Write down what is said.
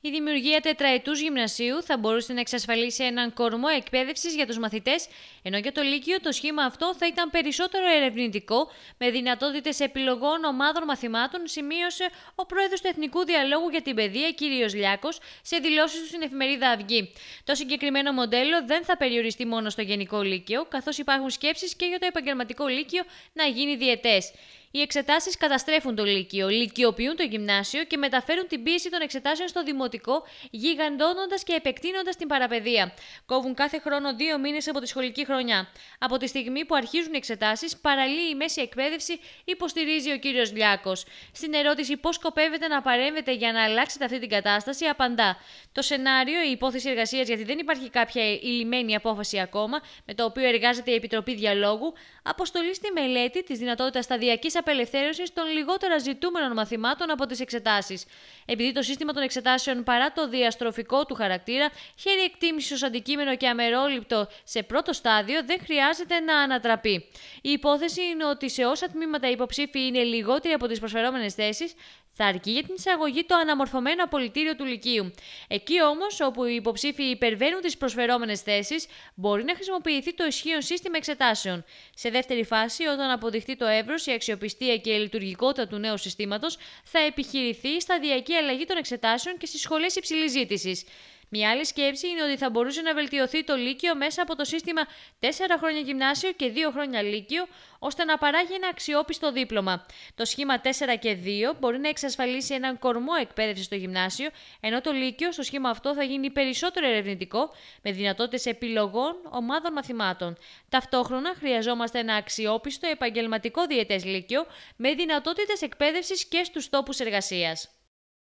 Η δημιουργία τετραετούς γυμνασίου θα μπορούσε να εξασφαλίσει έναν κορμό εκπαίδευσης για τους μαθητές, ενώ για το Λύκειο το σχήμα αυτό θα ήταν περισσότερο ερευνητικό, με δυνατότητες επιλογών ομάδων μαθημάτων, σημείωσε ο πρόεδρος του Εθνικού Διαλόγου για την Παιδεία, κ. Λιάκος, σε δηλώσεις του στην εφημερίδα Αυγή. Το συγκεκριμένο μοντέλο δεν θα περιοριστεί μόνο στο Γενικό Λύκειο, καθώς υπάρχουν σκέψεις και για το Επαγγελματικό Λύκειο να γίνει διαιτές. Οι εξετάσεις καταστρέφουν το Λύκειο, λυκειοποιούν το γυμνάσιο και μεταφέρουν την πίεση των εξετάσεων στο δημοτικό, γιγαντώνοντας και επεκτείνοντας την παραπαιδεία. Κόβουν κάθε χρόνο δύο μήνες από τη σχολική χρονιά. Από τη στιγμή που αρχίζουν οι εξετάσεις, παραλύει η μέση εκπαίδευση, υποστηρίζει ο κύριος Λιάκος. Στην ερώτηση πώς σκοπεύετε να παρέμβετε για να αλλάξετε αυτή την κατάσταση, απαντά. Το σενάριο, η υπόθεση εργασίας, γιατί δεν υπάρχει κάποια ηλυμένη απόφαση ακόμα, με το οποίο εργάζεται η Επιτροπή Διαλόγου, αποστολεί στη μελέτη της δυνατότητας σταδιακής απελευθέρωσης των λιγότερα ζητούμενων μαθημάτων από τις εξετάσεις. Επειδή το σύστημα των εξετάσεων παρά το διαστροφικό του χαρακτήρα χαίρει εκτίμησης ως αντικείμενο και αμερόληπτο σε πρώτο στάδιο, δεν χρειάζεται να ανατραπεί. Η υπόθεση είναι ότι σε όσα τμήματα υποψήφοι είναι λιγότεροι από τις προσφερόμενες θέσεις, θα αρκεί για την εισαγωγή το αναμορφωμένο απολυτήριο του Λυκείου. Εκεί όμως, όπου οι υποψήφοι υπερβαίνουν τις προσφερόμενες θέσεις, μπορεί να χρησιμοποιηθεί το ισχύον σύστημα εξετάσεων. Σε δεύτερη φάση, όταν αποδειχθεί το εύρος, η αξιοποίηση αξιοπιστία και η λειτουργικότητα του νέου συστήματος θα επιχειρηθεί σταδιακή αλλαγή των εξετάσεων και στις σχολές υψηλής ζήτησης. Μια άλλη σκέψη είναι ότι θα μπορούσε να βελτιωθεί το Λύκειο μέσα από το σύστημα 4 χρόνια γυμνάσιο και 2 χρόνια Λύκειο, ώστε να παράγει ένα αξιόπιστο δίπλωμα. Το σχήμα 4 και 2 μπορεί να εξασφαλίσει έναν κορμό εκπαίδευσης στο γυμνάσιο, ενώ το Λύκειο στο σχήμα αυτό θα γίνει περισσότερο ερευνητικό, με δυνατότητες επιλογών ομάδων μαθημάτων. Ταυτόχρονα χρειαζόμαστε ένα αξιόπιστο επαγγελματικό διαιτές Λύκειο με δυνατότητες εκπαίδευσης και στους τόπους εργασίας.